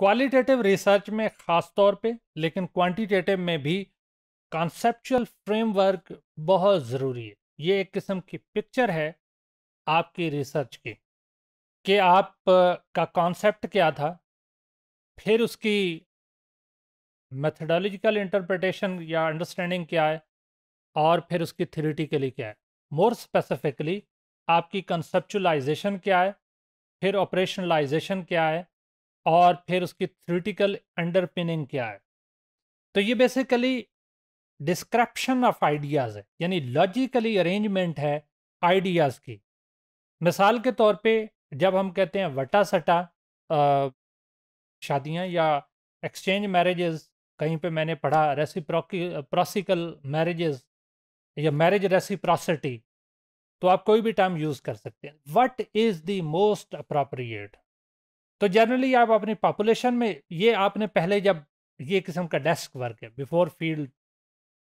qualitative research में ख़ास तौर पे लेकिन क्वांटिटेटिव में भी कॉन्सेप्चुअल फ्रेमवर्क बहुत ज़रूरी है ये एक किस्म की पिक्चर है आपकी रिसर्च की कि आप का कॉन्सेप्ट क्या था फिर उसकी मेथडोलॉजिकल इंटरप्रटेशन या अंडरस्टैंडिंग क्या है और फिर उसकी थ्योरेटिकली क्या है मोर स्पेसिफिकली आपकी कंसेप्चुलाइजेशन क्या है फिर ऑपरेशनलाइजेशन क्या है और फिर उसकी थ्रिटिकल अंडरपिनिंग क्या है तो ये बेसिकली डिस्क्रप्शन ऑफ आइडियाज़ है यानी लॉजिकली अरेंजमेंट है आइडियाज़ की मिसाल के तौर पे जब हम कहते हैं वटा सटा शादियाँ या एक्सचेंज मैरिजेस कहीं पे मैंने पढ़ा रेसी प्रोसिकल मैरिजेस या मैरिज रेसिप्रोसिटी तो आप कोई भी टर्म यूज़ कर सकते हैं what is the most appropriate तो जनरली आप अपनी पॉपुलेशन में ये आपने पहले जब ये किस्म का डेस्क वर्क है बिफोर फील्ड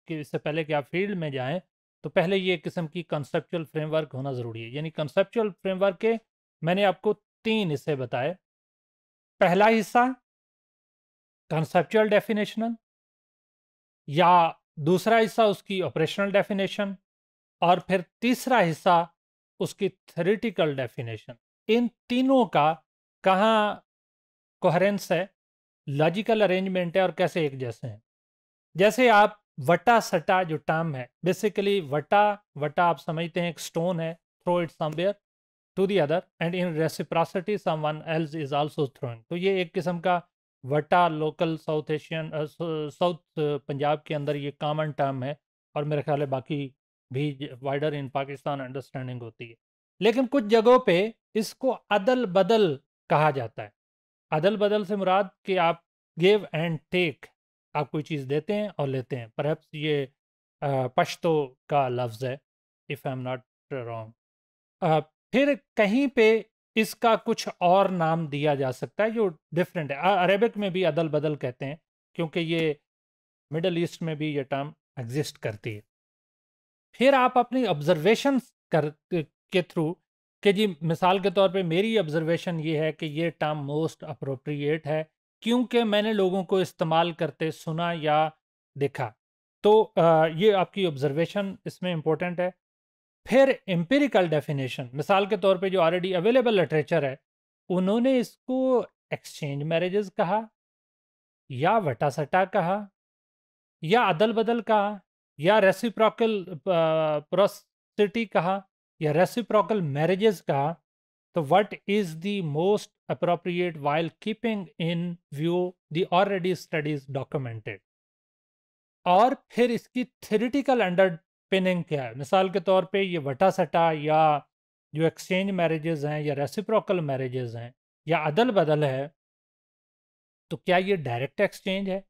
कि इससे पहले कि आप फील्ड में जाएं तो पहले ये किस्म की कंसेप्चुअल फ्रेमवर्क होना ज़रूरी है यानी कंसेप्चुअल फ्रेमवर्क के मैंने आपको तीन हिस्से बताए पहला हिस्सा कंसेप्चुअल डेफिनेशनल या दूसरा हिस्सा उसकी ऑपरेशनल डेफिनेशन और फिर तीसरा हिस्सा उसकी थेरिटिकल डेफिनेशन इन तीनों का कहाँ कोहरेंस है लॉजिकल अरेंजमेंट है और कैसे एक जैसे हैं जैसे आप वटा सटा जो टर्म है बेसिकली वटा वटा आप समझते हैं एक स्टोन है throw it somewhere to the other end in reciprocity someone else is also throwing तो ये एक किस्म का वटा local south Asian south Punjab के अंदर ये कॉमन टर्म है और मेरे ख्याल है बाकी भी वाइडर इन पाकिस्तान अंडरस्टैंडिंग होती है लेकिन कुछ जगहों पे इसको अदल बदल कहा जाता है अदल बदल से मुराद कि आप गिव एंड टेक आप कोई चीज़ देते हैं और लेते हैं पर ये पश्तो का लफ्ज़ है if I am not wrong फिर कहीं पे इसका कुछ और नाम दिया जा सकता है जो डिफरेंट है अरेबिक में भी अदल बदल कहते हैं क्योंकि ये मिडल ईस्ट में भी ये टर्म एग्जिस्ट करती है फिर आप अपनी ऑब्जर्वेशन कर के थ्रू कि जी मिसाल के तौर पे मेरी ऑब्जर्वेशन ये है कि ये टर्म मोस्ट अप्रोप्रिएट है क्योंकि मैंने लोगों को इस्तेमाल करते सुना या देखा तो ये आपकी ऑब्जर्वेशन इसमें इम्पोर्टेंट है फिर एम्पेरिकल डेफिनेशन मिसाल के तौर पे जो ऑलरेडी अवेलेबल लिटरेचर है उन्होंने इसको एक्सचेंज मैरिजेस कहा या वटासटा कहा या अदल बदल कहा या रेसिप्रोकल प्रोसिटी कहा या रेसिप्रोकल मैरिजेस का तो what is the most appropriate while keeping in view the already studies documented और फिर इसकी थ्योरिटिकल अंडरपिनिंग क्या है मिसाल के तौर पे ये वटा सटा या जो एक्सचेंज मैरिजेज हैं या रेसिप्रोकल मैरिजेस हैं या अदल बदल है तो क्या ये डायरेक्ट एक्सचेंज है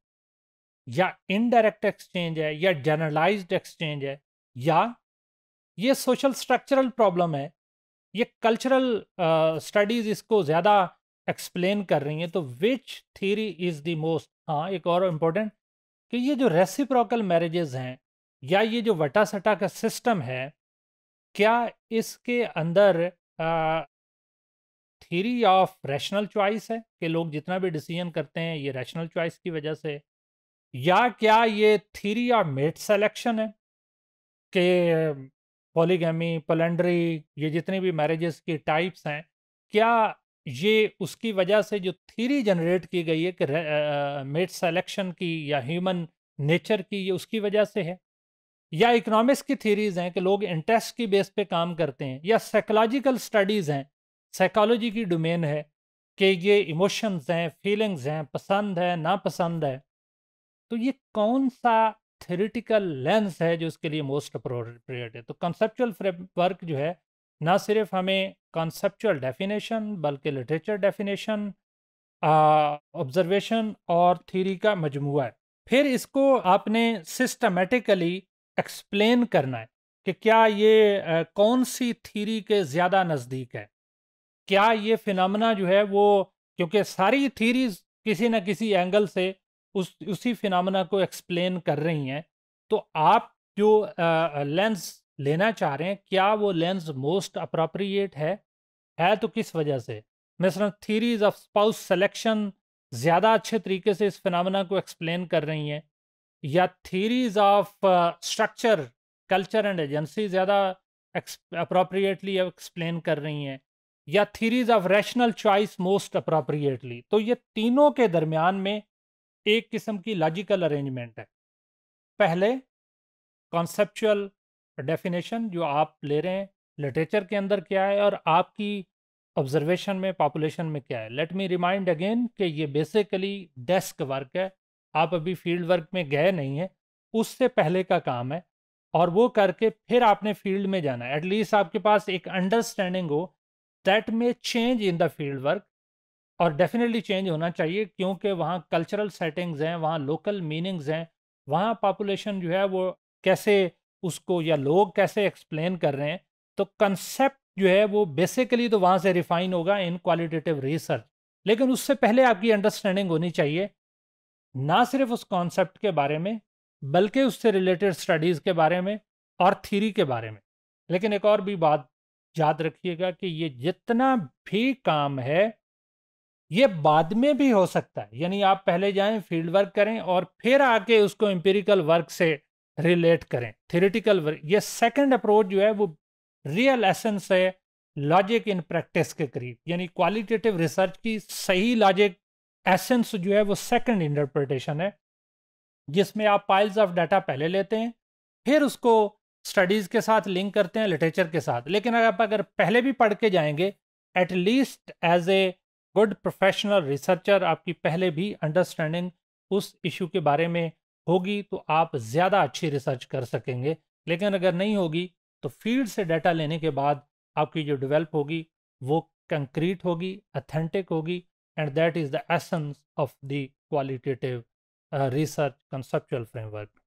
या इनडायरेक्ट एक्सचेंज है या जनरलाइज्ड एक्सचेंज है या ये सोशल स्ट्रक्चरल प्रॉब्लम है ये कल्चरल स्टडीज इसको ज़्यादा एक्सप्लेन कर रही हैं तो which theory is the most हाँ एक और इम्पोर्टेंट कि ये जो रेसिप्रोकल मैरिजेज हैं या ये जो वटा सटा का सिस्टम है क्या इसके अंदर थीरी ऑफ रैशनल चॉइस है कि लोग जितना भी डिसीजन करते हैं ये रैशनल चॉइस की वजह से या क्या ये थीरी ऑफ मेट सेलेक्शन है कि पॉलीगैमी पलेंड्री ये जितने भी मैरिजेस की टाइप्स हैं क्या ये उसकी वजह से जो थीरी जनरेट की गई है कि मेट सेलेक्शन की या ह्यूमन नेचर की ये उसकी वजह से है या इकोनॉमिक्स की थीरीज हैं कि लोग इंटरेस्ट की बेस पे काम करते हैं या साइकोलॉजिकल स्टडीज़ हैं साइकोलॉजी की डोमेन है कि ये इमोशंस हैं फीलिंग्स हैं पसंद है नापसंद है तो ये कौन सा थेरिटिकल लेंस है जो इसके लिए मोस्ट अप्रोप्रिएट है तो कंसेप्चुअल फ्रेमवर्क जो है ना सिर्फ हमें कंसेप्चुअल डेफिनेशन बल्कि लिटरेचर डेफिनेशन ऑब्जर्वेशन और थीरी का मजमू है फिर इसको आपने सिस्टमेटिकली एक्सप्लेन करना है कि क्या ये आ, कौन सी थीरी के ज़्यादा नज़दीक है क्या ये फिनमना जो है वो क्योंकि सारी थीरीज किसी न किसी एंगल से उस उसी फिनमिना को एक्सप्लेन कर रही हैं तो आप जो लेंस लेना चाह रहे हैं क्या वो लेंस मोस्ट अप्रोप्रिएट है है तो किस वजह से मिसरन थीरीज ऑफ स्पाउस सेलेक्शन ज़्यादा अच्छे तरीके से इस फिनमिना को एक्सप्लेन कर रही हैं या theories of structure culture and agency ज़्यादा अप्रोप्रिएटली एक्सप्लेन कर रही हैं या theories of rational choice most appropriately तो ये तीनों के दरमियान में एक किस्म की लॉजिकल अरेंजमेंट है पहले कॉन्सेप्चुअल डेफिनेशन जो आप ले रहे हैं लिटरेचर के अंदर क्या है और आपकी ऑब्जर्वेशन में पॉपुलेशन में क्या है लेट मी रिमाइंड अगेन कि ये बेसिकली डेस्क वर्क है आप अभी फील्ड वर्क में गए नहीं हैं उससे पहले का काम है और वो करके फिर आपने फील्ड में जाना है एटलीस्ट आपके पास एक अंडरस्टैंडिंग हो that may change in the field work और डेफिनेटली चेंज होना चाहिए क्योंकि वहाँ कल्चरल सेटिंग्स हैं वहाँ लोकल मीनिंग्स हैं वहाँ पॉपुलेशन जो है वो कैसे उसको या लोग कैसे एक्सप्लेन कर रहे हैं तो कंसेप्ट जो है वो बेसिकली तो वहाँ से रिफाइन होगा इन क्वालिटेटिव रिसर्च लेकिन उससे पहले आपकी अंडरस्टैंडिंग होनी चाहिए ना सिर्फ उस कॉन्सेप्ट के बारे में बल्कि उससे रिलेटेड स्टडीज़ के बारे में और थीरी के बारे में लेकिन एक और भी बात याद रखिएगा कि ये जितना भी काम है ये बाद में भी हो सकता है यानी आप पहले जाएं फील्ड वर्क करें और फिर आके उसको एम्पेरिकल वर्क से रिलेट करें थ्योरेटिकल वर्क ये सेकंड अप्रोच जो है वो रियल एसेंस है लॉजिक इन प्रैक्टिस के करीब यानी क्वालिटेटिव रिसर्च की सही लॉजिक एसेंस जो है वो सेकंड इंटरप्रिटेशन है जिसमें आप पाइल्स ऑफ डाटा पहले लेते हैं फिर उसको स्टडीज़ के साथ लिंक करते हैं लिटरेचर के साथ लेकिन अगर आप अगर पहले भी पढ़ के जाएंगे at least as a good professional researcher आपकी पहले भी अंडरस्टैंडिंग उस इशू के बारे में होगी तो आप ज़्यादा अच्छी रिसर्च कर सकेंगे लेकिन अगर नहीं होगी तो फील्ड से डाटा लेने के बाद आपकी जो डेवलप होगी वो कंक्रीट होगी अथेंटिक होगी and that is the essence of the qualitative research conceptual framework